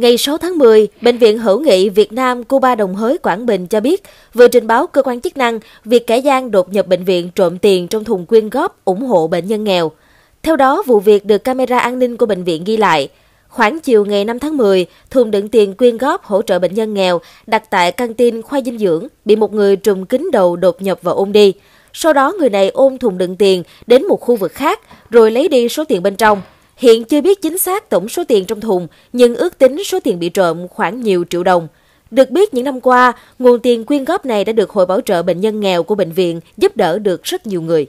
Ngày 6 tháng 10, Bệnh viện Hữu nghị Việt Nam Cuba Đồng Hới Quảng Bình cho biết vừa trình báo cơ quan chức năng việc kẻ gian đột nhập bệnh viện trộm tiền trong thùng quyên góp ủng hộ bệnh nhân nghèo. Theo đó, vụ việc được camera an ninh của bệnh viện ghi lại. Khoảng chiều ngày 5 tháng 10, thùng đựng tiền quyên góp hỗ trợ bệnh nhân nghèo đặt tại căng tin khoa dinh dưỡng bị một người trùm kính đầu đột nhập và ôm đi. Sau đó người này ôm thùng đựng tiền đến một khu vực khác rồi lấy đi số tiền bên trong. Hiện chưa biết chính xác tổng số tiền trong thùng, nhưng ước tính số tiền bị trộm khoảng nhiều triệu đồng. Được biết những năm qua, nguồn tiền quyên góp này đã được Hội Bảo trợ Bệnh nhân nghèo của bệnh viện giúp đỡ được rất nhiều người.